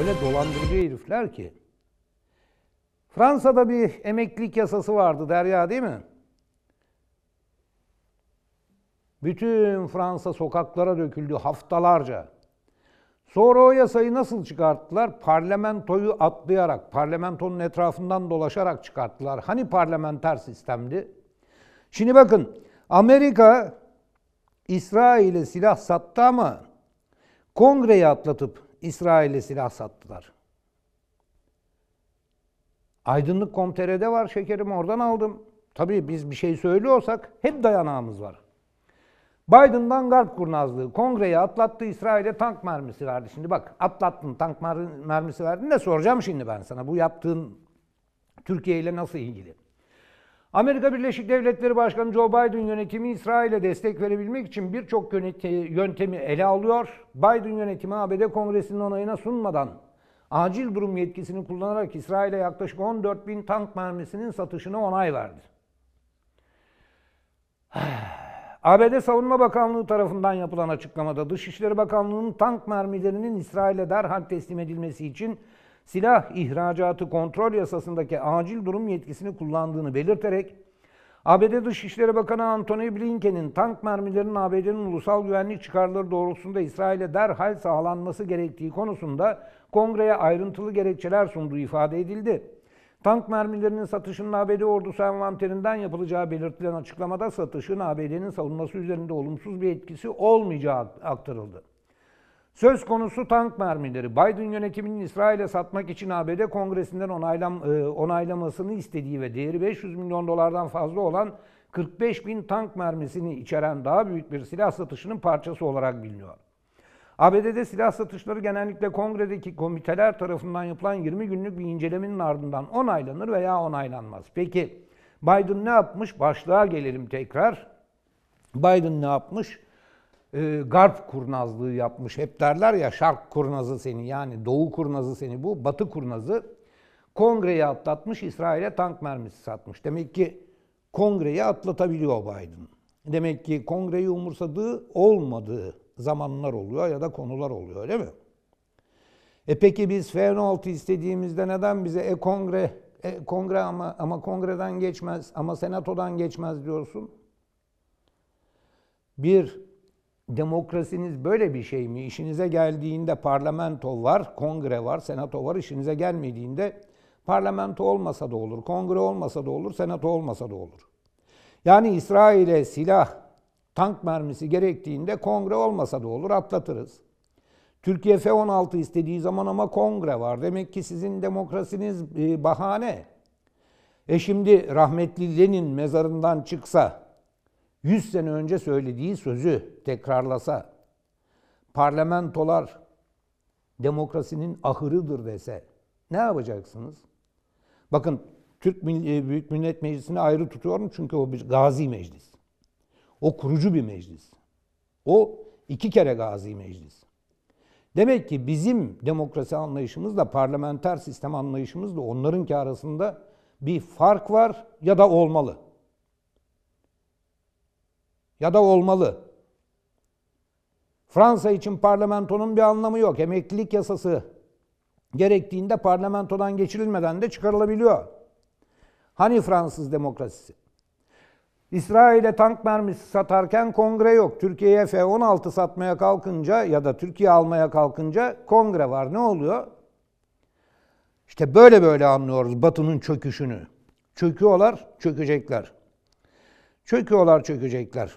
öyle dolandırıcı herifler ki. Fransa'da bir emeklilik yasası vardı Derya değil mi? Bütün Fransa sokaklara döküldü haftalarca. Sonra o yasayı nasıl çıkarttılar? Parlamentoyu atlayarak, parlamentonun etrafından dolaşarak çıkarttılar. Hani parlamenter sistemdi? Şimdi bakın, Amerika İsrail'e silah sattı ama kongreyi atlatıp İsrail'e silah sattılar. Aydınlık Komtere'de var şekerimi oradan aldım. Tabii biz bir şey söylüyorsak hep dayanağımız var. Biden'dan garp kurnazlığı. Kongreye atlattı İsrail'e tank mermisi verdi. Şimdi bak atlattın tank mermisi verdin de soracağım şimdi ben sana. Bu yaptığın Türkiye ile nasıl ilgili? Amerika Birleşik Devletleri Başkanı Joe Biden yönetimi İsrail'e destek verebilmek için birçok yöntemi ele alıyor. Biden yönetimi ABD Kongresi'nin onayına sunmadan acil durum yetkisini kullanarak İsrail'e yaklaşık 14 bin tank mermisinin satışına onay verdi. ABD Savunma Bakanlığı tarafından yapılan açıklamada Dışişleri Bakanlığı'nın tank mermilerinin İsrail'e derhal teslim edilmesi için silah ihracatı kontrol yasasındaki acil durum yetkisini kullandığını belirterek ABD Dışişleri Bakanı Antony Blinken'in tank mermilerinin ABD'nin ulusal güvenlik çıkarları doğrultusunda İsrail'e derhal sağlanması gerektiği konusunda kongreye ayrıntılı gerekçeler sunduğu ifade edildi. Tank mermilerinin satışının ABD ordusu envanterinden yapılacağı belirtilen açıklamada satışın ABD'nin savunması üzerinde olumsuz bir etkisi olmayacağı aktarıldı. Söz konusu tank mermileri. Biden yönetiminin İsrail'e satmak için ABD Kongresi'nden onaylam, e, onaylamasını istediği ve değeri 500 milyon dolardan fazla olan 45 bin tank mermisini içeren daha büyük bir silah satışının parçası olarak biliniyor. ABD'de silah satışları genellikle kongredeki komiteler tarafından yapılan 20 günlük bir incelemenin ardından onaylanır veya onaylanmaz. Peki Biden ne yapmış? Başlığa gelelim tekrar. Biden ne yapmış? e, garp kurnazlığı yapmış. Hep derler ya şark kurnazı seni yani doğu kurnazı seni bu batı kurnazı kongreyi atlatmış İsrail'e tank mermisi satmış. Demek ki kongreyi atlatabiliyor Biden. Demek ki kongreyi umursadığı olmadığı zamanlar oluyor ya da konular oluyor öyle mi? E peki biz F-16 istediğimizde neden bize e kongre e, kongre ama ama kongreden geçmez ama senatodan geçmez diyorsun? Bir demokrasiniz böyle bir şey mi? İşinize geldiğinde parlamento var, kongre var, senato var. İşinize gelmediğinde parlamento olmasa da olur, kongre olmasa da olur, senato olmasa da olur. Yani İsrail'e silah, tank mermisi gerektiğinde kongre olmasa da olur, atlatırız. Türkiye F-16 istediği zaman ama kongre var. Demek ki sizin demokrasiniz e, bahane. E şimdi rahmetli Lenin mezarından çıksa 100 sene önce söylediği sözü tekrarlasa, parlamentolar demokrasinin ahırıdır dese ne yapacaksınız? Bakın Türk e, Büyük Millet Meclisi'ni ayrı tutuyorum çünkü o bir gazi meclis. O kurucu bir meclis. O iki kere gazi meclis. Demek ki bizim demokrasi anlayışımızla parlamenter sistem anlayışımızla onlarınki arasında bir fark var ya da olmalı ya da olmalı. Fransa için parlamentonun bir anlamı yok. Emeklilik yasası gerektiğinde parlamentodan geçirilmeden de çıkarılabiliyor. Hani Fransız demokrasisi? İsrail'e tank mermisi satarken kongre yok. Türkiye'ye F-16 satmaya kalkınca ya da Türkiye almaya kalkınca kongre var. Ne oluyor? İşte böyle böyle anlıyoruz Batı'nın çöküşünü. Çöküyorlar, çökecekler. Çöküyorlar, çökecekler.